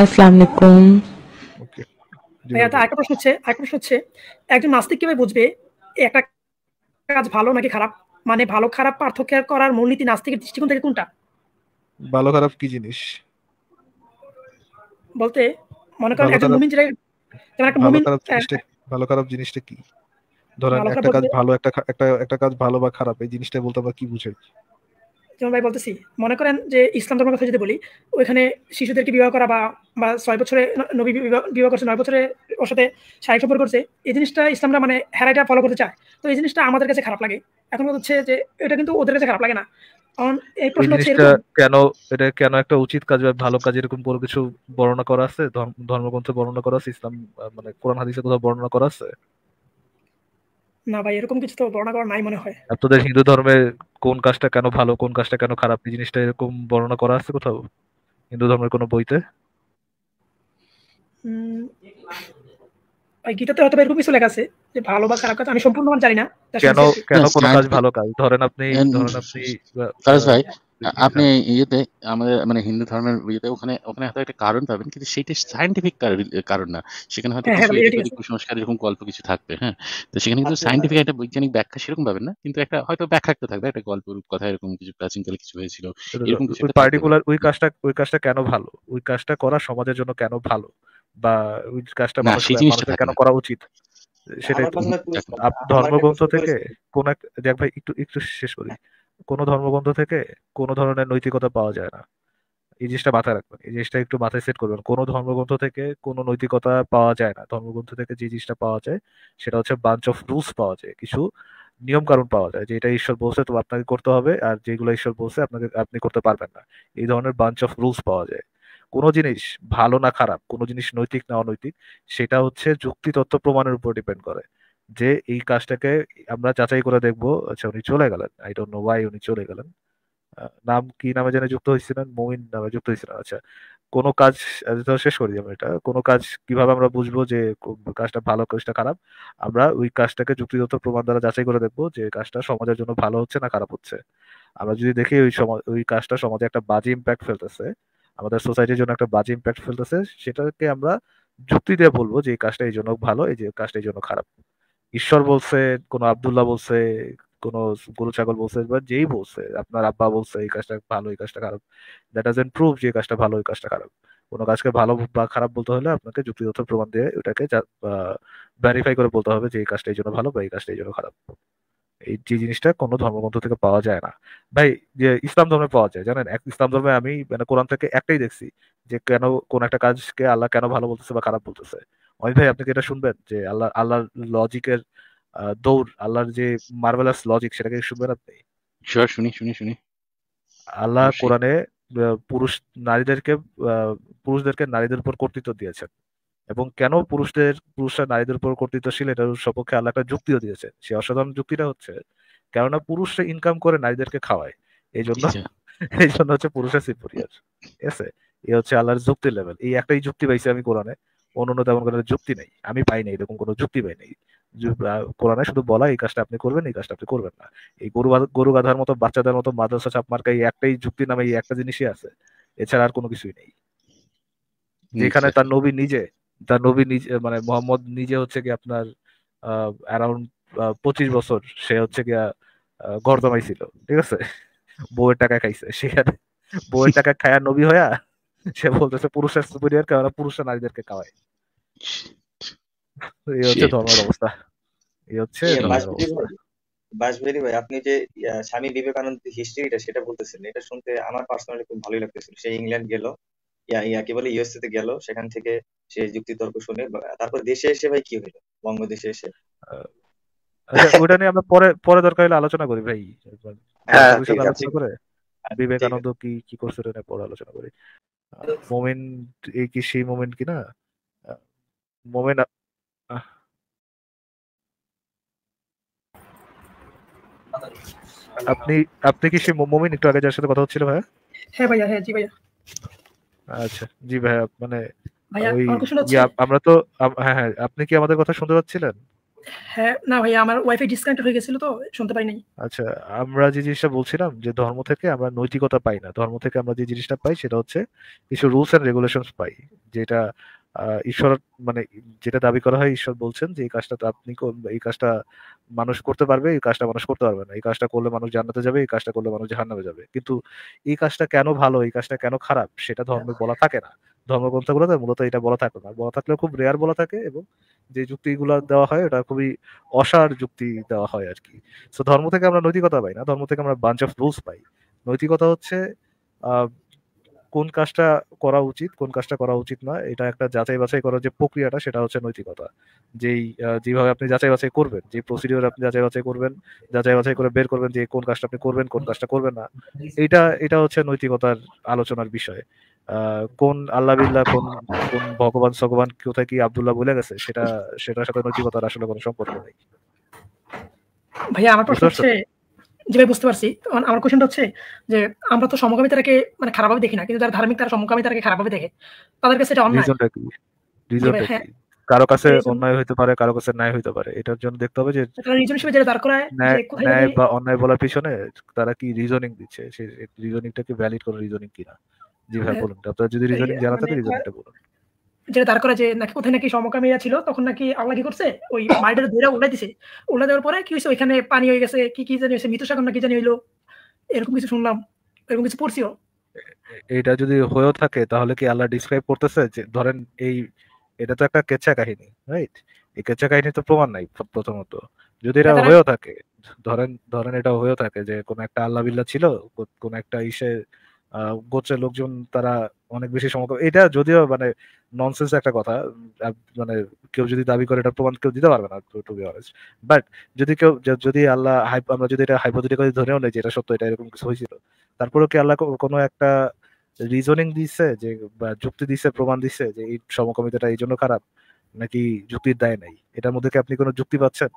একটা প্রশ্ন হচ্ছে একটা প্রশ্ন হচ্ছে একজন নাস্তিক কিভাবে বুঝবে একটা কাজ ভালো নাকি খারাপ মানে ভালো খারাপ পার্থক্য করার মূলনীতি নাস্তিকের দৃষ্টিকোণ থেকে কোনটা ভালো খারাপ কি জিনিস বলতে মনে করেন একজন মুমিন যেমন একটা মুমিন ভালো খারাপ জিনিসটা কি ধরেন একটা কাজ ভালো একটা একটা একটা কাজ ভালো বা খারাপ এই জিনিসটা বলতে আমরা কি বুঝাই যেমন ভাই বলতেছি মনে করেন যে ইসলাম ধর্মের কথা যদি বলি ওইখানে শিশুদেরকে বিবাহ করা বা বা ছয় বছরে নবী বিবাহ করছে নয় বছরে ওর সাথে শারীরিক সম্পর্ক করছে এই জিনিসটা ইসলামরা মানে হেরাইটা ফলো করতে চায় তো এই জিনিসটা আমাদের কাছে খারাপ লাগে এখন হচ্ছে যে এটা কিন্তু ওদের কাছে খারাপ লাগে না কারণ এই প্রশ্ন হচ্ছে কেন এটা কেন একটা উচিত কাজ বা ভালো কাজ এরকম বড় কিছু বর্ণনা করা আছে ধর্মগ্রন্থে বর্ণনা করা আছে ইসলাম মানে কোরআন হাদিসে কোথাও বর্ণনা করা আছে না ভাই এরকম কিছু তো বর্ণনা করা নাই মনে হয় আপনাদের হিন্দু ধর্মে কোন কাজটা কেন ভালো কোন কাজটা কেন খারাপ এই জিনিসটা এরকম বর্ণনা করা আছে কোথাও হিন্দু ধর্মের কোনো বইতে ভাই গীতাতে হয়তো এরকম কিছু লেখা আছে যে ভালো বা খারাপ কাজ আমি সম্পূর্ণ জানি না কেন কেন কোন কাজ ভালো কাজ ধরেন আপনি ধরেন আপনি ভাই হ্যাঁ। আপনি ইয়েতে আমাদের মানে হিন্দু ধর্মের ইয়েতে ওখানে ওখানে হয়তো একটা কারণ পাবেন কিন্তু সেটা সায়েন্টিফিক কারণ না সেখানে হয়তো হ্যাঁ, হ্যাঁ, কুসংস্কার এরকম গল্প কিছু থাকবে হ্যাঁ তো সেখানে কিন্তু সায়েন্টিফিক আচ্ছা। একটা বৈজ্ঞানিক ব্যাখ্যা সেরকম পাবেন না কিন্তু একটা হয়তো ব্যাখ্যা একটা থাকবে একটা গল্প রূপ কথা এরকম কিছু প্রাচীনকালে কিছু হয়েছিল এরকম কিছু পার্টিকুলার ওই কাজটা ওই কাজটা কেন ভালো ওই কাজটা করা সমাজের জন্য কেন ভালো বা ওই কাজটা মানুষের কেন করা উচিত সেটাই ধর্মগ্রন্থ থেকে কোন এক ভাই একটু একটু শেষ করি কোনো ধর্মগ্রন্থ থেকে কোনো ধরনের নৈতিকতা পাওয়া যায় না এই জিনিসটা মাথায় রাখবেন এই জিনিসটা একটু মাথায় সেট করবেন কোনো ধর্মগ্রন্থ থেকে কোনো নৈতিকতা পাওয়া যায় না ধর্মগ্রন্থ থেকে যে জিনিসটা পাওয়া যায় সেটা হচ্ছে বাঞ্চ অফ রুলস পাওয়া যায় কিছু নিয়ম কারণ পাওয়া যায় যে এটা ঈশ্বর বলছে তো আপনাকে করতে হবে আর যেগুলো ঈশ্বর বলছে আপনাকে আপনি করতে পারবেন না এই ধরনের বাঞ্চ অফ রুলস পাওয়া যায় কোনো জিনিস ভালো না খারাপ কোনো জিনিস নৈতিক না অনৈতিক সেটা হচ্ছে যুক্তি তত্ত্ব প্রমাণের উপর ডিপেন্ড করে যে এই কাজটাকে আমরা যাচাই করে দেখব আচ্ছা উনি চলে গেলেন আই ডোন্ট নো ওয়াই উনি চলে গেলেন নাম কি নামে জেনে যুক্ত হয়েছিলেন মোমিন নামে যুক্ত হয়েছিলেন আচ্ছা কোন কাজ শেষ করি আমরা এটা কোন কাজ কিভাবে আমরা বুঝবো যে কাজটা ভালো কাজটা খারাপ আমরা ওই কাজটাকে যুক্তিগত প্রমাণ দ্বারা যাচাই করে দেখবো যে কাজটা সমাজের জন্য ভালো হচ্ছে না খারাপ হচ্ছে আমরা যদি দেখি ওই সমাজ ওই কাজটা সমাজে একটা বাজে ইম্প্যাক্ট ফেলতেছে আমাদের সোসাইটির জন্য একটা বাজে ইম্প্যাক্ট ফেলতেছে সেটাকে আমরা যুক্তি দিয়ে বলবো যে এই কাজটা এই জন্য ভালো এই যে কাজটা এই জন্য খারাপ ঈশ্বর বলছে কোন আবদুল্লাহ বলছে কোন গরু ছাগল বলছে বা যেই বলছে আপনার আব্বা বলছে এই কাজটা ভালো এই কাজটা খারাপ দ্যাট ডাজেন্ট প্রুভ যে কাজটা ভালো এই কাজটা খারাপ কোনো কাজকে ভালো বা খারাপ বলতে হলে আপনাকে যুক্তিগত প্রমাণ দিয়ে ওটাকে ভ্যারিফাই করে বলতে হবে যে এই কাজটা এই জন্য ভালো বা এই কাজটা এই জন্য খারাপ এই যে জিনিসটা কোনো ধর্মগ্রন্থ থেকে পাওয়া যায় না ভাই যে ইসলাম ধর্মে পাওয়া যায় জানেন এক ইসলাম ধর্মে আমি মানে কোরআন থেকে একটাই দেখছি যে কেন কোন একটা কাজকে আল্লাহ কেন ভালো বলতেছে বা খারাপ বলতেছে অনিল ভাই আপনি কি এটা শুনবেন যে আল্লাহ আল্লাহর লজিকের দৌড় আল্লাহর যে মার্ভেলাস লজিক সেটাকে শুনবেন আপনি শুনি শুনি শুনি আল্লাহ কোরআনে পুরুষ নারীদেরকে পুরুষদেরকে নারীদের উপর কর্তৃত্ব দিয়েছেন এবং কেন পুরুষদের পুরুষরা নারীদের উপর কর্তৃত্বশীল এটার সপক্ষে আল্লাহ একটা যুক্তিও দিয়েছে সেই অসাধারণ যুক্তিটা হচ্ছে কেননা পুরুষরা ইনকাম করে নারীদেরকে খাওয়ায় এই জন্য আচ্ছা। এই জন্য হচ্ছে পুরুষের সিপুরিয়ার ঠিক আছে এই হচ্ছে আল্লাহর যুক্তি লেভেল এই একটাই যুক্তি পাইছি আমি কোরআনে অন্য তেমন কোনো যুক্তি নেই আমি পাই নাই এরকম কোনো যুক্তি পাই নাই কোরআনে শুধু বলা এই কাজটা আপনি করবেন এই কাজটা আপনি করবেন না এই গরু গরু গাধার মতো বাচ্চাদের মতো মাদ্রাসা ছাপ মার্কা এই একটাই যুক্তি নামে এই একটা জিনিসই আছে এছাড়া আর কোনো কিছুই নেই যেখানে তার নবী নিজে তার নবী নিজে মানে মোহাম্মদ নিজে হচ্ছে কি আপনার অ্যারাউন্ড পঁচিশ বছর সে হচ্ছে গিয়া গর্দমাই ছিল ঠিক আছে বউয়ের টাকা খাইছে সেখানে বউয়ের টাকা খায়া নবী হয়া সে বলতেছে পুরুষের সুপিরিয়ার কে ওরা পুরুষের নারীদেরকে খাওয়ায় এই হচ্ছে ধর্মের অবস্থা এই হচ্ছে বাসবেরি ভাই আপনি যে স্বামী বিবেকানন্দ হিস্ট্রিটা সেটা বলতেছেন এটা শুনতে আমার পার্সোনালি খুব ভালোই লাগতেছিল সে ইংল্যান্ড গেল ইয়া কি বলে ইউএসএ তে গেল সেখান থেকে সে যুক্তি তর্ক শুনে তারপর দেশে এসে ভাই কি হইলো বঙ্গদেশে এসে ওটা নিয়ে আমরা পরে পরে দরকার হলে আলোচনা করি ভাই হ্যাঁ, আলোচনা করে হ্যাঁ, বিবেকানন্দ কি কি করছে পরে আলোচনা করি মোমেন্ট এ কি সেই মোমেন্ট কি না মোমেন্ট আপনি আপনি কি সেই মোমেন্ট একটু আগে যার সাথে কথা হচ্ছিল ভাইয়া হ্যাঁ ভাইয়া হ্যাঁ জি ভাইয়া আচ্ছা জি ভাইয়া মানে ওই আমরা তো হ্যাঁ হ্যাঁ আপনি কি আমাদের কথা শুনতে পাচ্ছিলেন হ্যাঁ না ভাই আমার ওয়াইফাই ডিসকানেক্ট হয়ে গেছিল তো শুনতে পাই নাই আচ্ছা আমরা যে জিনিসটা বলছিলাম যে ধর্ম থেকে আমরা নৈতিকতা পাই না ধর্ম থেকে আমরা যে জিনিসটা পাই সেটা হচ্ছে কিছু রুলস এন্ড রেগুলেশনস পাই যেটা ঈশ্বর মানে যেটা দাবি করা হয় ঈশ্বর বলছেন যে এই কাজটা আপনি এই কাজটা মানুষ করতে পারবে এই কাজটা মানুষ করতে পারবে না এই কাজটা করলে মানুষ জান্নাতে যাবে এই কাজটা করলে মানুষ জাহান্নামে যাবে কিন্তু এই কাজটা কেন ভালো এই কাজটা কেন খারাপ সেটা ধর্মে হ্যাঁ। বলা থাকে না ধর্মগ্রন্থগুলোতে মূলত এটা বলা থাকে না বলা থাকলেও খুব রেয়ার বলা থাকে এবং যে যুক্তিগুলো দেওয়া হয় ওটা খুবই অসার যুক্তি দেওয়া হয় আর কি সো ধর্ম থেকে আমরা নৈতিকতা পাই না ধর্ম থেকে আমরা বাঞ্চ অফ রুলস পাই নৈতিকতা হচ্ছে কোন কাজটা করা উচিত কোন কাজটা করা উচিত না এটা একটা যাচাই বাছাই করার যে প্রক্রিয়াটা সেটা হচ্ছে নৈতিকতা যেই যেভাবে আপনি যাচাই বাছাই করবেন যে প্রসিডিওর আপনি যাচাই বাছাই করবেন যাচাই বাছাই করে বের করবেন যে কোন কাজটা আপনি করবেন কোন কাজটা করবেন না এটা এটা হচ্ছে নৈতিকতার আলোচনার বিষয় কোন আল্লাহ বিল্লাহ কোন কোন ভগবান সগবান কোথায় কি আব্দুল্লাহ বলে গেছে সেটা সেটার সাথে নৈতিকতার আসলে কোনো সম্পর্ক নেই ভাইয়া আমার প্রশ্ন হচ্ছে যে ভাই বুঝতে পারছি আমার কোশ্চেনটা হচ্ছে যে আমরা তো সমকামিতাকে মানে খারাপভাবে দেখি না কিন্তু যারা ধার্মিক তারা সমকামিতাকে খারাপভাবে দেখে তাদের কাছে এটা অন্যায় রিজনটা হ্যাঁ। কারো কাছে অন্যায় হইতে পারে কারো কাছে ন্যায় হইতে পারে এটার জন্য দেখতে হবে যে রিজন হিসেবে যেটা দাঁড় করায় ন্যায় বা অন্যায় বলার পিছনে তারা কি রিজনিং দিচ্ছে সেই রিজনিংটা কি ভ্যালিড কোনো রিজনিং কিনা মানে বলুন যদি রিজনিং জানা থাকে রিজনিংটা বলুন যেটা তার যে নাকি কোথায় নাকি সমকামীরা ছিল তখন নাকি আল্লাহ কি করছে ওই ধরে দিছে দেওয়ার পরে কি হয়েছে ওইখানে পানি হয়ে গেছে কি কি জানি হয়েছে মৃত সাগর জানি হইলো এরকম কিছু শুনলাম এরকম কিছু পড়ছিও এটা যদি হয়েও থাকে তাহলে কি আল্লাহ ডিসক্রাইব করতেছে যে ধরেন এই এটা তো একটা কেচ্ছা কাহিনী রাইট এই কেচ্ছা কাহিনী তো প্রমাণ নাই প্রথমত যদি এটা হ্যাঁ, হয়েও থাকে ধরেন ধরেন এটা হয়েও থাকে যে কোন একটা আল্লাহ বিল্লাহ ছিল কোন একটা ইসে গোচের লোকজন তারা অনেক বেশি সমক এটা যদিও মানে ননসেন্স একটা কথা মানে কেউ যদি দাবি করে এটা প্রমাণ কেউ দিতে পারবে না টু বি অনেস্ট বাট যদি কেউ যদি আল্লাহ আমরা যদি এটা হাইপোথেটিক্যালি ধরেও নেই যে এটা সত্য এটা এরকম কিছু হয়েছিল তারপরেও কি আল্লাহ কোনো একটা রিজনিং দিছে যে বা যুক্তি দিছে প্রমাণ দিছে যে এই সমকামিতাটা এই জন্য খারাপ নাকি যুক্তির দায় নাই এটার মধ্যে কি আপনি কোনো যুক্তি পাচ্ছেন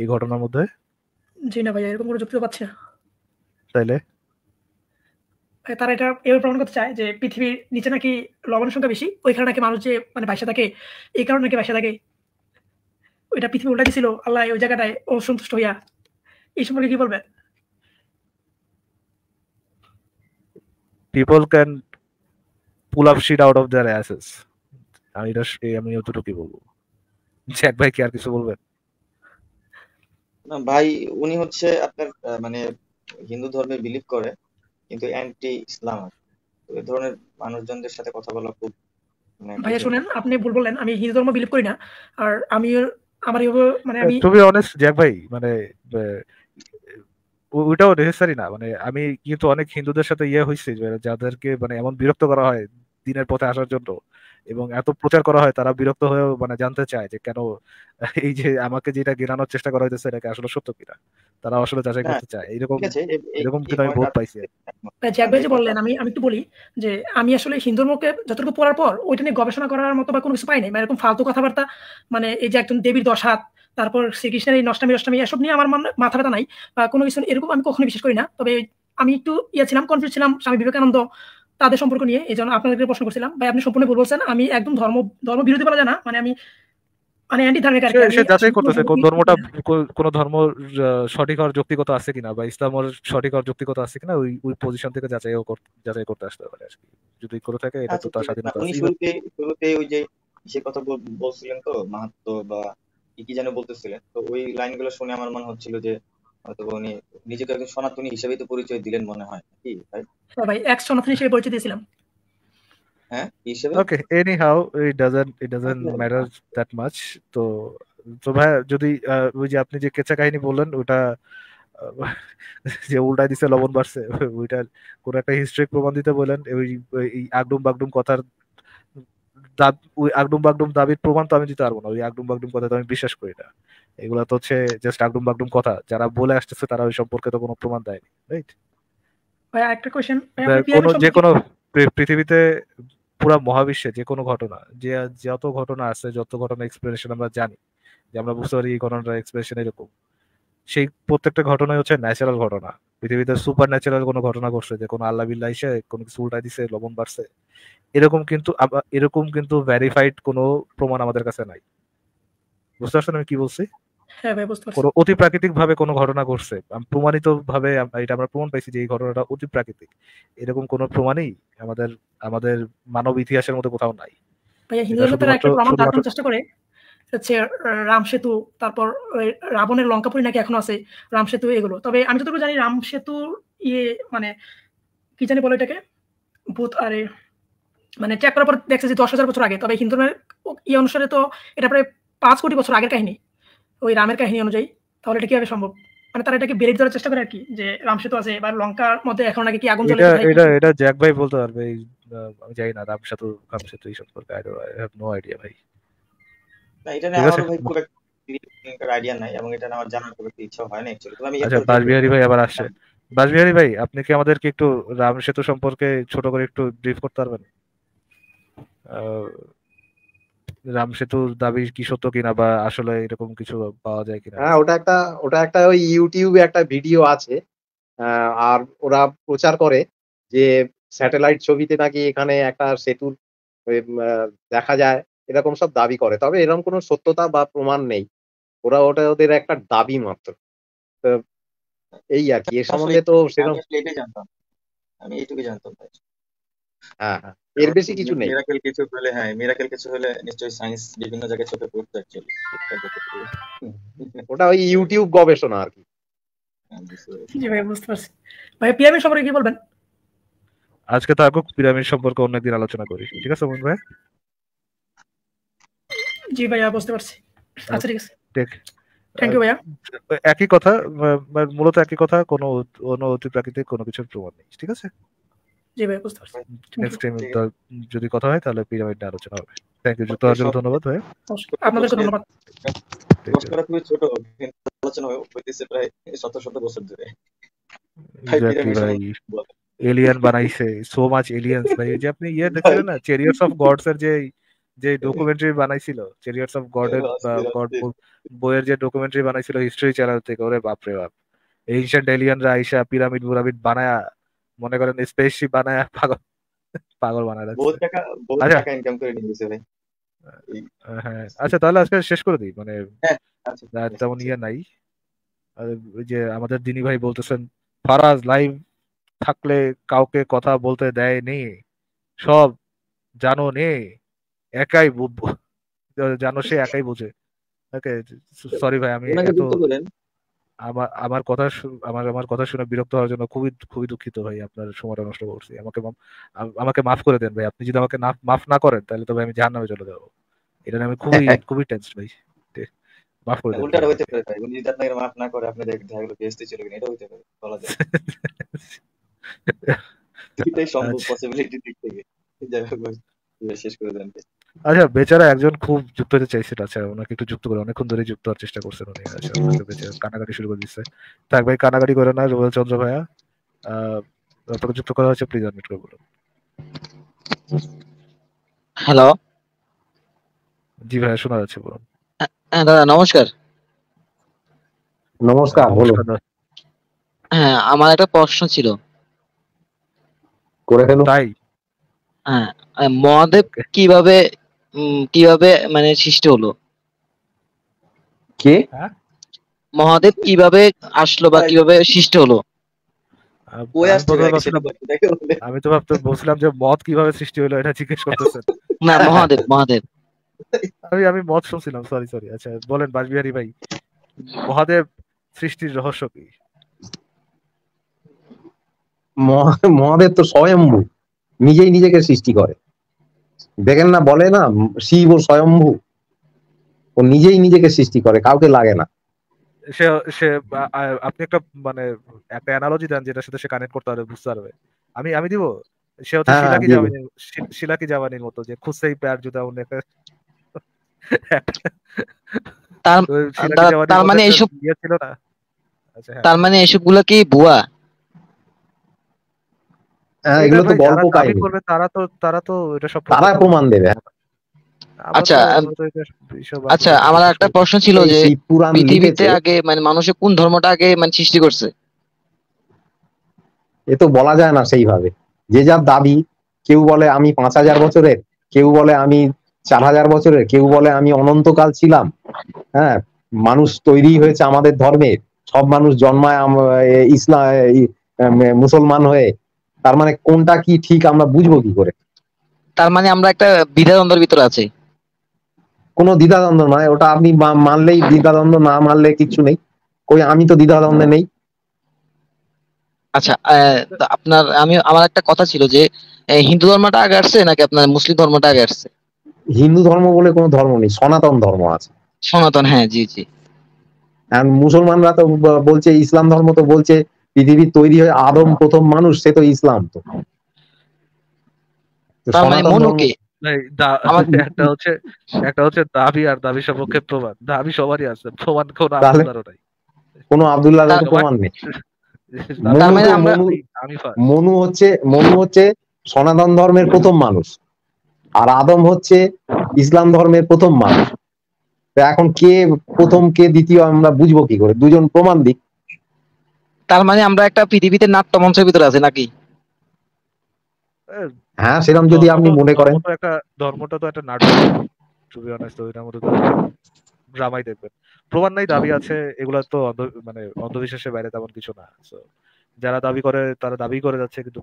এই ঘটনার মধ্যে জি না ভাই এরকম কোনো যুক্তি পাচ্ছি না তাইলে তারা এটা এভাবে প্রমাণ করতে চায় যে পৃথিবীর নিচে নাকি লবণের সংখ্যা বেশি ওই কারণে নাকি মানুষ যে মানে বাসা থাকে এই কারণে নাকি বাসা থাকে ওইটা পৃথিবী উল্টা দিছিল আল্লাহ ওই জায়গাটায় অসন্তুষ্ট হইয়া এই সম্পর্কে কি বলবেন people can pull up shit out of their asses আমি এটা আমি অতটুকুই বলবো জ্যাক ভাই কি আর কিছু বলবেন না ভাই উনি হচ্ছে আপনার মানে হিন্দু ধর্মে বিলিভ করে কিন্তু অ্যান্টি ইসলাম এই ধরনের মানুষজনদের সাথে কথা বলা খুব মানে ভাইয়া শুনেন আপনি ভুল বললেন আমি হিন্দু ধর্ম বিলিভ করি না আর আমি আমার এইভাবে মানে আমি তুমি অনেস্ট জ্যাক ভাই মানে ওইটাও নেসেসারি না মানে আমি কিন্তু অনেক হিন্দুদের সাথে ইয়ে হয়েছে যাদেরকে মানে এমন বিরক্ত করা হয় দিনের পথে আসার জন্য এবং এত প্রচার করা হয় তারা বিরক্ত হয়ে মানে জানতে চায় যে কেন এই যে আমাকে যেটা গেরানোর চেষ্টা করা হয়েছে এটাকে আসলে সত্য কিনা তারা আসলে যাচাই হ্যাঁ, করতে চায় এরকম এরকম কিন্তু আমি বোধ পাইছি জ্যাকবে যে বললেন আমি আমি একটু বলি যে আমি আসলে হিন্দু ধর্মকে যতটুকু পড়ার পর ওইটা নিয়ে গবেষণা করার মতো বা কোনো কিছু পাইনি মানে এরকম ফালতু কথাবার্তা মানে এই যে একজন দেবীর দশাত তারপর শ্রীকৃষ্ণের এই নষ্টামী অষ্টমী এসব নিয়ে আমার মাথা ব্যথা নাই বা কোনো কিছু এরকম আমি কখনো বিশ্বাস করি না তবে আমি একটু ইয়ে ছিলাম কনফিউজ ছিলাম স্বামী বিবেকানন্দ তাদের সম্পর্ক নিয়ে এই জন্য আপনাদেরকে প্রশ্ন করছিলাম ভাই আপনি সম্পূর্ণ ভুল বলছেন আমি একদম ধর্ম ধর্ম বিরোধী বলা যায় না মানে আমি মানে অ্যান্টি ধর্মের কারণে সে যাচাই করতেছে কোন ধর্মটা কোন ধর্ম সঠিক আর যুক্তিগত আছে কিনা বা ইসলামের সঠিক আর যুক্তিগত আছে কিনা ওই ওই পজিশন থেকে যাচাই করতে যাচাই করতে আসতে পারে আসলে যদি করে থাকে এটা তো আচ্ছা, তার স্বাধীনতা আছে শুরুতে শুরুতে ওই যে সে কথা বলছিলেন তো মাহাত্ম বা কি কি জানো বলতেছিলেন তো ওই লাইনগুলো শুনে আমার মনে হচ্ছিল যে হয়তো উনি নিজেকে একজন সনাতনী হিসেবেই তো পরিচয় দিলেন মনে হয় কি ভাই এক সনাতনী হিসেবে পরিচয় দিয়েছিলাম আপনি যে কেচা কাহিনী বললেন ওটা যে উল্টা দিচ্ছে লবণ বাড়ছে ওইটা কোন একটা হিস্ট্রিক প্রমাণ দিতে বললেন ওই আগডুম বাগডুম কথার ওই আগডুম বাগডুম দাবির প্রমাণ তো আমি দিতে পারবো না ওই আগডুম বাগডুম কথা তো আমি বিশ্বাস করি না এগুলো তো হচ্ছে জাস্ট আগডুম বাগডুম কথা যারা বলে আসতেছে তারা ওই সম্পর্কে তো কোনো প্রমাণ দেয়নি রাইট ভাই একটা কোশ্চেন কোনো যে কোনো পৃথিবীতে পুরা মহাবিশ্বে যে কোনো ঘটনা যে যত ঘটনা আছে যত ঘটনা এক্সপ্লেনেশন আমরা জানি যে আমরা বুঝতে পারি এই ঘটনাটা এক্সপ্লেনেশন এরকম সেই প্রত্যেকটা ঘটনাই হচ্ছে ন্যাচারাল ঘটনা পৃথিবীতে সুপার ন্যাচারাল কোনো ঘটনা ঘটছে যে কোনো আল্লাহ বিল্লা এসে কোনো কিছু উল্টা দিছে লবণ বাড়ছে এরকম কিন্তু এরকম কিন্তু ভ্যারিফাইড কোনো প্রমাণ আমাদের কাছে নাই বুঝতে পারছেন আমি কি বলছি হ্যাঁ ভাই বুঝতে পারছি অতি প্রাকৃতিক ভাবে কোনো ঘটনা ঘটছে প্রমাণিত ভাবে এটা আমরা প্রমাণ পাইছি যে এই ঘটনাটা অতি প্রাকৃতিক এরকম কোনো প্রমাণই আমাদের আমাদের মানব ইতিহাসের মধ্যে কোথাও নাই চেষ্টা করে হচ্ছে রাম সেতু তারপর রাবণের লঙ্কাপুরি নাকি এখন আছে রাম সেতু এগুলো তবে আমি যতটুকু জানি রাম সেতু ইয়ে মানে কি জানি বলে এটাকে ভূত আরে মানে চেক করার পর দেখছে যে দশ হাজার বছর আগে তবে হিন্দু ধর্মের ইয়ে অনুসারে তো এটা প্রায় পাঁচ কোটি বছর আগের কাহিনী ওই রামের কাহিনী অনুযায়ী তাহলে এটা কিভাবে সম্ভব মানে তারা এটাকে বেরিয়ে ধরার চেষ্টা করে আর কি যে রাম সেতু আছে বা লঙ্কার মধ্যে এখন নাকি কি আগুন জ্বলে এটা এটা জ্যাক ভাই বলতে পারবে আমি জানি না রাম সেতু রাম সেতু এই সম্পর্কে I don't have no idea ভাই না এটা না আমার ভাই খুব একটা আইডিয়া নাই এবং এটা আমার জানার খুব ইচ্ছা হয় না অ্যাকচুয়ালি আমি ইয়ে আচ্ছা বাসবিহারী ভাই আবার আসছে বাসবিহারী ভাই আপনি কি আমাদেরকে একটু রাম সেতু সম্পর্কে ছোট করে একটু ব্রিফ করতে পারবেন রাম সেতুর দাবি কি সত্য কিনা বা আসলে এরকম কিছু পাওয়া যায় কিনা হ্যাঁ ওটা একটা ওটা একটা ওই ইউটিউবে একটা ভিডিও আছে আর ওরা প্রচার করে যে স্যাটেলাইট ছবিতে নাকি এখানে একটা সেতুর দেখা যায় এরকম সব দাবি করে তবে এরকম কোনো সত্যতা বা প্রমাণ নেই ওরা ওটা ওদের একটা দাবি মাত্র এই আর কি এর সম্বন্ধে তো সেরকম আমি এইটুকু জানতাম হ্যাঁ, হ্যাঁ এর বেশি কিছু নেই মিরাকেল কিছু হলে হ্যাঁ মিরাকেল কিছু হলে নিশ্চয়ই সায়েন্স বিভিন্ন জায়গায় ওটা ওই ইউটিউব গবেষণা আর কি হ্যাঁ, জি ভাই বুঝতে পারছি ভাই সম্পর্কে কি বলবেন আজকে পিরামিড সম্পর্কে অন্য একদিন আলোচনা করি ঠিক আছে বন্ধু ভাই জি ভাইয়া হ্যাঁ, বুঝতে পারছি আচ্ছা ঠিক আছে ঠিক থ্যাংক ইউ ভাইয়া একই কথা মূলত একই কথা কোনো অন্য অতি প্রাকৃতিক কোনো কিছুর প্রমাণ নেই ঠিক আছে বুঝতে পারছি নেক্সট টাইম যদি কথা হয় তাহলে পিরামিড নিয়ে আলোচনা হবে থ্যাংক ইউ যুক্তরাজ্য ধন্যবাদ ভাই আপনাদের ধন্যবাদ খুবই ছোট আলোচনা হইতেছে প্রায় শত শত বছর ধরে এলিয়ান বানাইছে সো মাচ এলিয়ান্স ভাই যে আপনি ইয়ে দেখছেন না চেরিয়ার্স অফ গডস এর যে যে ডকুমেন্টারি বানাইছিল চেরিয়ার্স অফ গড এর গড বইয়ের যে ডকুমেন্টারি বানাইছিল হিস্টরি চ্যানেল থেকে ওরে বাপ রে বাপ এনশিয়েন্ট এলিয়ানরা আইসা পিরামিড বুরামিড বানায়া মনে করেন স্পেসশিপ বানায় পাগল পাগল বানায় বহুত টাকা বহুত আচ্ছা। টাকা ইনকাম করে নিয়েছে ভাই হ্যাঁ আচ্ছা তাহলে আজকে শেষ করে দিই মানে হ্যাঁ, আচ্ছা, তেমন ইয়ে নাই যে আমাদের দিনী ভাই বলতেছেন ফারাজ লাইভ থাকলে কাউকে কথা বলতে দেয় নি সব জানো নে একাই জানো সে একাই বোঝে ওকে সরি ভাই আমি আমার আমার কথা আমার আমার কথা শুনে বিরক্ত হওয়ার জন্য খুবই খুবই দুঃখিত ভাই আপনার সময়টা নষ্ট করছি আমাকে আমাকে মাফ করে দেন ভাই আপনি যদি আমাকে মাফ না করেন তাহলে তো ভাই আমি নামে চলে যাব এটা আমি খুবই খুবই টেনশন ভাই মাফ করে দেন উল্টা হইতে পারে ভাই উনি যদি আপনাকে মাফ না করে আপনি দেখা গেল বেহেস্তে চলে গেলেন এটা হইতে পারে বলা যায় এটাই সম্ভব পসিবিলিটি আচ্ছা। দিক থেকে শেষ করে দেন ভাই আচ্ছা বেচারা একজন খুব যুক্ত হতে চাইছিল আচ্ছা ওনাকে একটু যুক্ত করে অনেকক্ষণ ধরে যুক্ত হওয়ার চেষ্টা করছেন উনি আচ্ছা বেচারা কানাকাটি শুরু করে দিচ্ছে থাক ভাই কানাকাটি করে না রুবেল চন্দ্র ভাইয়া আপনাকে যুক্ত করা হয়েছে প্লিজ আনমিট করে বলুন হ্যালো জি ভাইয়া শোনা যাচ্ছে বলুন হ্যাঁ, দাদা নমস্কার নমস্কার বলুন হ্যাঁ আমার একটা প্রশ্ন ছিল করে ফেলো তাই হ্যাঁ মহাদেব কিভাবে কিভাবে মানে সৃষ্টি হলো কি হ্যাঁ? মহাদেব কিভাবে আসলো বা কিভাবে সৃষ্টি হলো আমি তো ভাবতে বলছিলাম যে মদ কিভাবে সৃষ্টি হলো এটা জিজ্ঞেস করতেছেন না মহাদেব মহাদেব আমি আমি মদ শুনছিলাম সরি সরি আচ্ছা বলেন বাসবিহারী ভাই মহাদেব সৃষ্টির রহস্য কি মহাদেব তো স্বয়ম্ভু নিজেই নিজেকে সৃষ্টি করে দেখেন না বলে না শিব ও স্বয়ম্ভু ও নিজেই নিজেকে সৃষ্টি করে কাউকে লাগে না সে সে আপনি একটা মানে একটা অ্যানালজি দেন যেটার সাথে সে কানেক্ট করতে পারবে বুঝতে পারবে আমি আমি দিব সে হচ্ছে হ্যাঁ, শিলাকি জাবানি শিলাকি জাবানির মতো যে খুসেই প্যার জুতা উনি তার মানে এসব তার মানে এসব গুলো কি বুয়া হ্যাঁ, এগুলো তো গল্প করবে তারা তো তারা তো এটা সব তারা প্রমাণ দেবে আচ্ছা আচ্ছা আমার একটা প্রশ্ন ছিল যে পৃথিবীতে আগে মানে মানুষে কোন ধর্মটা আগে মানে সৃষ্টি করছে এ তো বলা যায় না সেইভাবে যে যার দাবি কেউ বলে আমি পাঁচ হাজার বছরের কেউ বলে আমি চার হাজার বছরের কেউ বলে আমি অনন্তকাল ছিলাম হ্যাঁ মানুষ তৈরি হয়েছে আমাদের ধর্মে সব মানুষ জন্মায় ইসলাম মুসলমান হয়ে তার মানে কোনটা কি ঠিক আমরা বুঝবো কি করে তার মানে আমরা একটা দ্বিধাদ্বন্দ্বের ভিতরে আছি কোনো দ্বিধাদ্বন্দ্ব নয় ওটা আপনি মানলেই দ্বিধাদ্বন্দ্ব না মানলে কিছু নেই কই আমি তো দ্বিধাদ্বন্দ্বে নেই আচ্ছা আপনার আমি আমার একটা কথা ছিল যে হিন্দু ধর্মটা আগে আসছে নাকি আপনার মুসলিম ধর্মটা আগে আসছে হিন্দু ধর্ম বলে কোনো ধর্ম নেই সনাতন ধর্ম আছে সনাতন হ্যাঁ জি জি আর মুসলমানরা তো বলছে ইসলাম ধর্ম তো বলছে পৃথিবী তৈরি হয় আদম হ্যাঁ। প্রথম মানুষ সে তো ইসলাম তো মানে একটা মানে মানে মনু হচ্ছে মনু হচ্ছে সনাতন ধর্মের প্রথম মানুষ আর আদম হচ্ছে ইসলাম ধর্মের প্রথম মানুষ এখন কে প্রথম কে দ্বিতীয় আমরা বুঝবো কি করে দুজন প্রমাণ দিক তার মানে আমরা একটা পৃথিবীতে নাট্য মঞ্চের ভিতরে আছি নাকি হ্যাঁ সেরকম যদি আপনি মনে করেন একটা ধর্মটা তো একটা নাটক অনেস্ট মধ্যে ড্রামাই দেখবেন প্রমাণ নাই দাবি আছে এগুলা তো মানে অন্ধবিশ্বাসের বাইরে তেমন কিছু না যারা দাবি করে তারা দাবি করে যাচ্ছে কিন্তু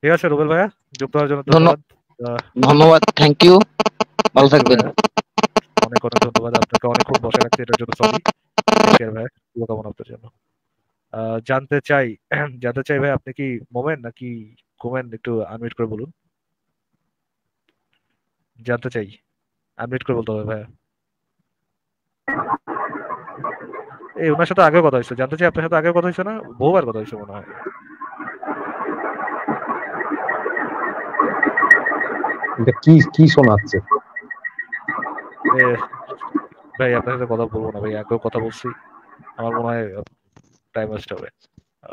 ঠিক আছে রুবেল ভাইয়া যুক্ত হওয়ার জন্য ধন্যবাদ ধন্যবাদ থ্যাংক ইউ ভালো থাকবেন হ্যাঁ, অনেক অনেক ধন্যবাদ আপনাকে অনেকক্ষণ বসে রাখতে এটার জন্য সরি শুভকামনা আপনার জন্য জানতে চাই জানতে চাই ভাই আপনি কি মোমেন নাকি কোমেন একটু আনমিউট করে বলুন জানতে চাই আনমিউট করে বলতে হবে ভাইয়া এই ওনার সাথে আগেও কথা হয়েছে জানতে চাই আপনার সাথে আগেও কথা হয়েছে না বহুবার কথা হয়েছে মনে হয় কি কি শোনাচ্ছে ভাই আপনার সাথে কথা বলবো না ভাই আগেও কথা বলছি আমার মনে হয় টাইম ওয়েস্ট হবে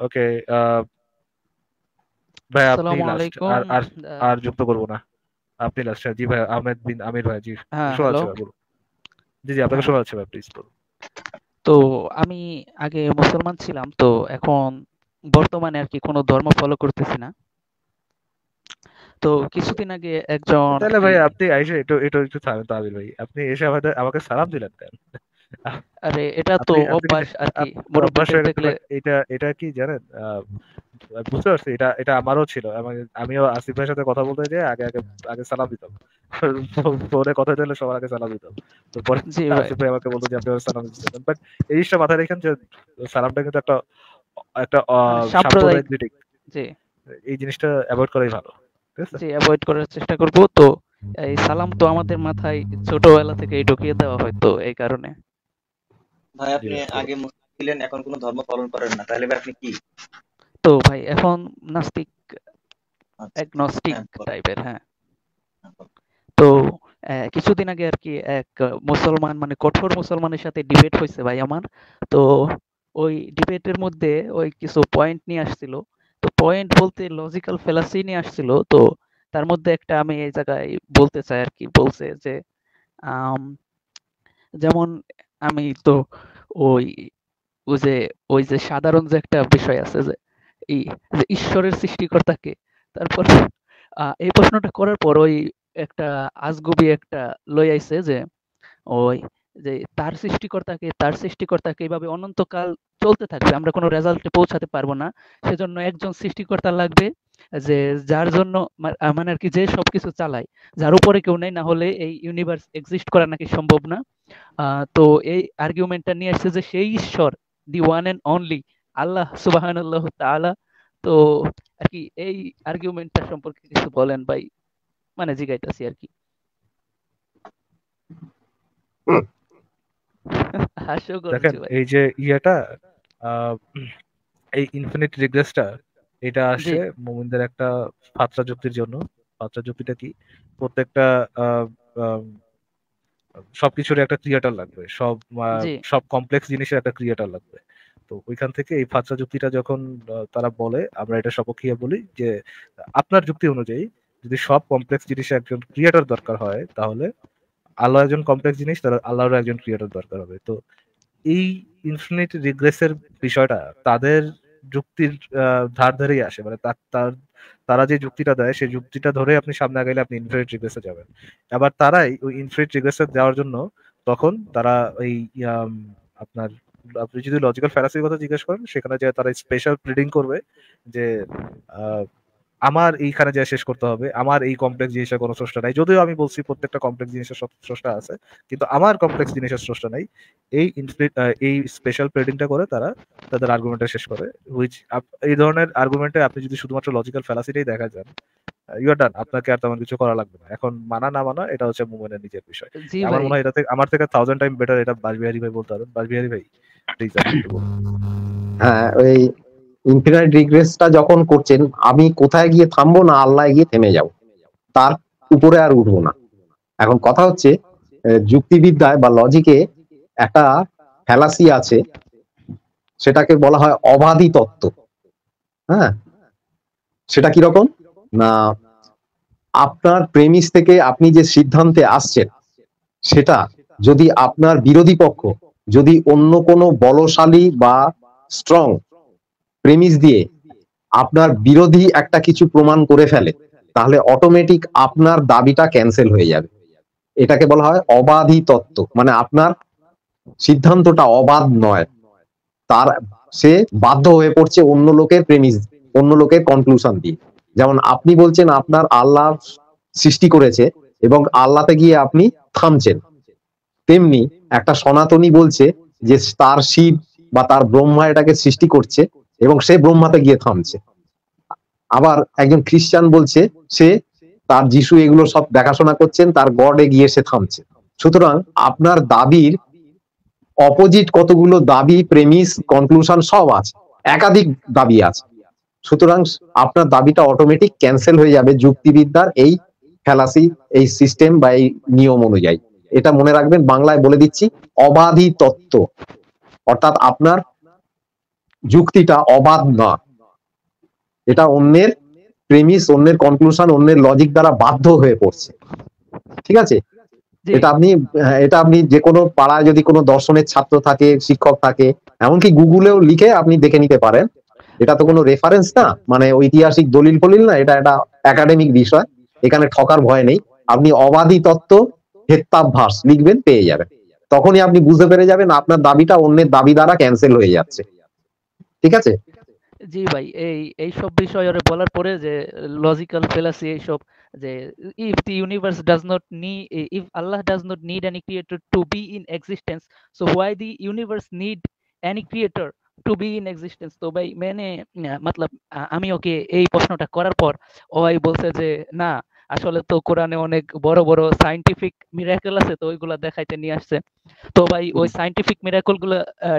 ওকে uh, ভাই আপনি আর আর যুক্ত করব না আপনি লাস্ট হ্যাঁ, জি ভাই আহমেদ বিন আমির ভাই জি হ্যাঁ, শোনা যাচ্ছে জি জি আপনাকে হ্যাঁ। শোনা যাচ্ছে ভাই প্লিজ বলুন তো আমি আগে মুসলমান ছিলাম তো এখন বর্তমানে আর কি কোনো ধর্ম ফলো করতেছি না তো কিছুদিন আগে একজন তাহলে ভাই আপনি আইসে একটু একটু একটু থামেন তো আবির ভাই আপনি এসে আমাদের আমাকে সালাম দিলেন কেন আরে এটা তো অভ্যাস আর কি এটা এটা কি জানেন বুঝতে পারছি এটা এটা আমারও ছিল আমিও আসিফ ভাইয়ের সাথে কথা বলতে আগে আগে আগে সালাম দিতাম ফোনে কথা সবার আগে সালাম দিতাম তো পরে আসিফ ভাই আমাকে বলতো যে আপনি সালাম দিচ্ছেন বাট এই জিনিসটা মাথায় রেখেন যে সালামটা কিন্তু একটা একটা মানে সাম্প্রদায়িক জি এই জিনিসটা অ্যাভয়েড করাই ভালো জি অ্যাভয়েড করার চেষ্টা করব তো এই সালাম তো আমাদের মাথায় ছোটবেলা থেকে ঢুকিয়ে দেওয়া হয়তো এই কারণে ভাই আপনি আগে মুসলিম ছিলেন এখন ধর্ম পালন করেন না তাহলে ভাই আপনি কি তো ভাই এখন নাস্তিক অ্যাগনস্টিক আচ্ছা। টাইপের হ্যাঁ, হ্যাঁ।, হ্যাঁ তো কিছুদিন আগে আর কি এক মুসলমান মানে কঠোর মুসলমানের সাথে ডিবেট হয়েছে ভাই আমার তো ওই ডিবেটের মধ্যে ওই কিছু পয়েন্ট নিয়ে আসছিল তো পয়েন্ট বলতে লজিক্যাল ফেলাসি নিয়ে আসছিল তো তার মধ্যে একটা আমি এই জায়গায় বলতে চাই আর কি বলছে যে যেমন আমি তো ওই ওই যে ওই যে সাধারণ যে একটা বিষয় আছে যে এই যে ঈশ্বরের সৃষ্টিকর্তাকে তারপর এই প্রশ্নটা করার পর ওই একটা আজগুবি একটা লই আইছে যে ওই যে তার সৃষ্টিকর্তাকে তার সৃষ্টিকর্তাকে এইভাবে অনন্তকাল চলতে থাকবে আমরা কোনো রেজাল্টে পৌঁছাতে পারবো না সেজন্য একজন সৃষ্টিকর্তা লাগবে যে যার জন্য মানে আর কি যে সবকিছু চালায় যার উপরে কেউ নেই না হলে এই ইউনিভার্স এক্সিস্ট করা নাকি সম্ভব না তো এই আর্গুমেন্টটা নিয়ে আসছে যে সেই ঈশ্বর the one and only Allah সুবাহান আল্লাহ তালা তো আর কি এই আর্গুমেন্টটা সম্পর্কে কিছু বলেন ভাই মানে জিগাইতাছি আর কি এই যে ইয়াটা এই ইনফিনিট রিগ্রেসটা এটা আসে মুমিনদের একটা ফাত্রা যুক্তির জন্য ফাতরা যুক্তিটা কি প্রত্যেকটা সবকিছুর একটা ক্রিয়েটার লাগবে সব সব কমপ্লেক্স জিনিসের একটা ক্রিয়েটার লাগবে তো ওইখান থেকে এই ফাঁচা যুক্তিটা যখন তারা বলে আমরা এটা সপক্ষে বলি যে আপনার যুক্তি অনুযায়ী যদি সব কমপ্লেক্স জিনিস একজন ক্রিয়েটার দরকার হয় তাহলে আলো একজন কমপ্লেক্স জিনিস তার আল্লাহরও একজন ক্রিয়েটার দরকার হবে তো এই ইনফিনিট রিগ্রেসের বিষয়টা তাদের যুক্তির ধার ধারেই আসে মানে তার তার তারা যে যুক্তিটা দেয় সেই যুক্তিটা ধরে আপনি সামনে আগাইলে আপনি ইনফ্রেট রিগ্রেসে যাবেন আবার তারাই ওই ইনফ্রেট রিগ্রেসে যাওয়ার জন্য তখন তারা ওই আপনার আপনি যদি লজিক্যাল ফ্যারাসির কথা জিজ্ঞেস করেন সেখানে যে তারা স্পেশাল প্রিডিং করবে যে আমার এইখানে যা শেষ করতে হবে আমার এই কমপ্লেক্স জিনিসের কোনো স্রষ্টা নাই যদিও আমি বলছি প্রত্যেকটা কমপ্লেক্স জিনিসের স্রষ্টা আছে কিন্তু আমার কমপ্লেক্স জিনিসের স্রষ্টা নাই এই এই স্পেশাল প্রেডিংটা করে তারা তাদের আর্গুমেন্টটা শেষ করে হুইচ এই ধরনের আর্গুমেন্টে আপনি যদি শুধুমাত্র লজিক্যাল ফ্যালাসিটাই দেখা যান ইউর ডান আপনাকে আর তেমন কিছু করা লাগবে না এখন মানা না মানা এটা হচ্ছে মুমেনের নিজের বিষয় আমার মনে হয় এটা থেকে আমার থেকে থাউজেন্ড টাইম বেটার এটা বাজবিহারি ভাই বলতে পারেন বাজবিহারি ভাই হ্যাঁ ওই ইনফিনাইট রিগ্রেসটা যখন করছেন আমি কোথায় গিয়ে থামবো না আল্লাহ গিয়ে থেমে যাব তার উপরে আর উঠবো না এখন কথা হচ্ছে যুক্তিবিদ্যায় বা লজিকে একটা ফ্যালাসি আছে সেটাকে বলা হয় অবাধি তত্ত্ব হ্যাঁ সেটা কিরকম না আপনার প্রেমিস থেকে আপনি যে সিদ্ধান্তে আসছেন সেটা যদি আপনার বিরোধী পক্ষ যদি অন্য কোনো বলশালী বা স্ট্রং প্রেমিস দিয়ে আপনার বিরোধী একটা কিছু প্রমাণ করে ফেলে তাহলে অটোমেটিক আপনার দাবিটা ক্যান্সেল হয়ে যাবে এটাকে বলা হয় অবাধি তত্ত্ব মানে আপনার সিদ্ধান্তটা অবাধ নয় তার সে বাধ্য হয়ে পড়ছে অন্য লোকের প্রেমিস অন্য লোকের কনক্লুশন দিয়ে যেমন আপনি বলছেন আপনার আল্লাহ সৃষ্টি করেছে এবং আল্লাতে গিয়ে আপনি থামছেন তেমনি একটা সনাতনী বলছে যে তার শিব বা তার ব্রহ্মা এটাকে সৃষ্টি করছে এবং সে ব্রহ্মাতে গিয়ে থামছে আবার একজন খ্রিস্টান বলছে সে তার যিশু এগুলো সব দেখাশোনা করছেন তার গডে গিয়ে সে থামছে সুতরাং আপনার দাবির অপোজিট কতগুলো দাবি প্রেমিস কনক্লুশন সব আছে একাধিক দাবি আছে সুতরাং আপনার দাবিটা অটোমেটিক ক্যান্সেল হয়ে যাবে যুক্তিবিদ্যার এই ফেলাসি এই সিস্টেম বা এই নিয়ম অনুযায়ী এটা মনে রাখবেন বাংলায় বলে দিচ্ছি অবাধি তত্ত্ব অর্থাৎ আপনার যুক্তিটা অবাধ না এটা অন্যের প্রেমিস অন্যের কনক্লুশন অন্যের লজিক দ্বারা বাধ্য হয়ে পড়ছে ঠিক আছে এটা আপনি এটা আপনি যে কোনো পাড়ায় যদি কোনো দর্শনের ছাত্র থাকে শিক্ষক থাকে এমনকি গুগলেও লিখে আপনি দেখে নিতে পারেন এটা তো কোনো রেফারেন্স না মানে ঐতিহাসিক দলিল ফলিল না এটা একটা একাডেমিক বিষয় এখানে ঠকার ভয় নেই আপনি অবাধি তত্ত্ব হেত্তাভ্যাস লিখবেন পেয়ে যাবেন তখনই আপনি বুঝতে পেরে যাবেন আপনার দাবিটা অন্যের দাবি দ্বারা ক্যান্সেল হয়ে যাচ্ছে ঠিক আছে জি ভাই এই এই সব বিষয় ওরে বলার পরে যে লজিক্যাল ফেলাসি এই সব যে if the universe does not need if Allah does not need any creator to be in existence so why the universe need any creator to be in existence তো ভাই মানে মতলব আমি ওকে এই প্রশ্নটা করার পর ওই বলছে যে না আসলে তো কোরআনে অনেক বড় বড় সাইন্টিফিক মিরাকল আছে তো ওইগুলা দেখাইতে নিয়ে আসছে তো ভাই ওই সাইন্টিফিক মিরাকল গুলো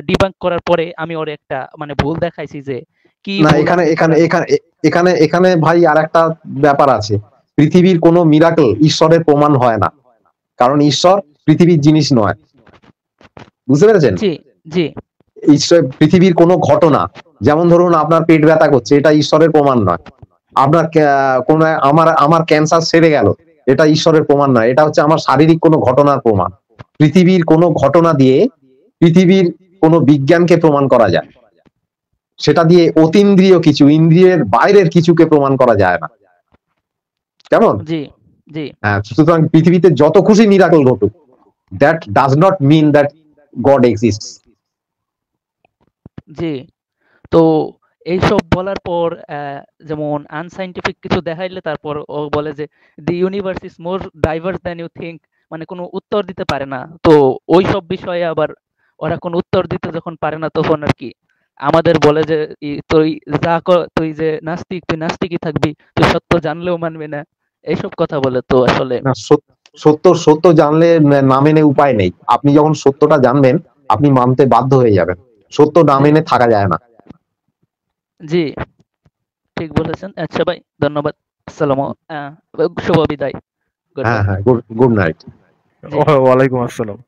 ডিবাঙ্ক করার পরে আমি ওর একটা মানে ভুল দেখাইছি যে কি না এখানে এখানে এখানে এখানে এখানে ভাই আর একটা ব্যাপার আছে পৃথিবীর কোনো মিরাকল ঈশ্বরের প্রমাণ হয় না কারণ ঈশ্বর পৃথিবীর জিনিস নয় বুঝতে পেরেছেন জি জি ঈশ্বর পৃথিবীর কোনো ঘটনা যেমন ধরুন আপনার পেট ব্যথা করছে এটা ঈশ্বরের প্রমাণ নয় আমরা কোন আমার আমার ক্যান্সার সেরে গেল এটা ঈশ্বরের প্রমাণ নয় এটা হচ্ছে আমার শারীরিক কোনো ঘটনার প্রমাণ পৃথিবীর কোনো ঘটনা দিয়ে পৃথিবীর কোনো বিজ্ঞানকে প্রমাণ করা যায় সেটা দিয়ে অতীন্দ্রিয় কিছু ইন্দ্রিয়ের বাইরের কিছুকে প্রমাণ করা যায় না কেমন হ্যাঁ সুতরাং পৃথিবীতে যত খুশি মিরাকল ঘটুক that does not mean that God exist জি তো এইসব বলার পর যেমন আনসাইন্টিফিক কিছু দেখাইলে তারপর ও বলে যে the universe is more diverse than you think মানে কোনো উত্তর দিতে পারে না তো ওই সব বিষয়ে আবার ওরা কোনো উত্তর দিতে যখন পারে না তখন আর কি আমাদের বলে যে তুই যা তুই যে নাস্তিক তুই নাস্তিকই থাকবি তুই সত্য জানলেও মানবি না এইসব কথা বলে তো আসলে সত্য সত্য জানলে না মেনে উপায় নেই আপনি যখন সত্যটা জানবেন আপনি মানতে বাধ্য হয়ে যাবেন সত্য না মেনে থাকা যায় না জি ঠিক বলেছেন আচ্ছা ভাই ধন্যবাদ আসসালাম শুভ বিদায় হ্যাঁ, হ্যাঁ, গুড নাইট ওয়ালাইকুম আসসালাম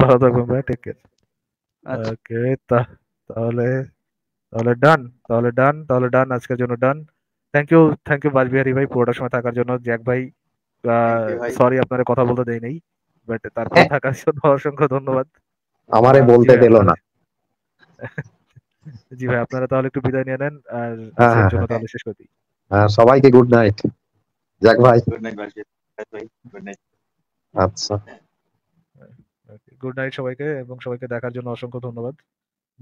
ভালো থাকবেন ভাই টেক কেয়ার আচ্ছা। ওকে তাহলে তাহলে ডান তাহলে ডান তাহলে ডান আজকের জন্য done thank you thank you Bajbihari ভাই পুরোটা সময় থাকার জন্য জ্যাক ভাই সরি আপনার কথা বলতে দেই নাই বাট তারপর হ্যাঁ। থাকার জন্য অসংখ্য ধন্যবাদ আমারে বলতে দিল না জি ভাই আপনারা তাহলে একটু বিদায় নিয়ে নেন আর হ্যাঁ, আজকের হ্যাঁ, জন্য হ্যাঁ। তাহলে শেষ করে দিই সবাইকে গুড নাইট যাক ভাই গুড নাইট ভাই গুড নাইট আচ্ছা গুড নাইট সবাইকে এবং সবাইকে দেখার জন্য অসংখ্য ধন্যবাদ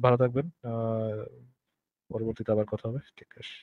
ভালো থাকবেন পরবর্তীতে আবার কথা হবে ঠিক আছে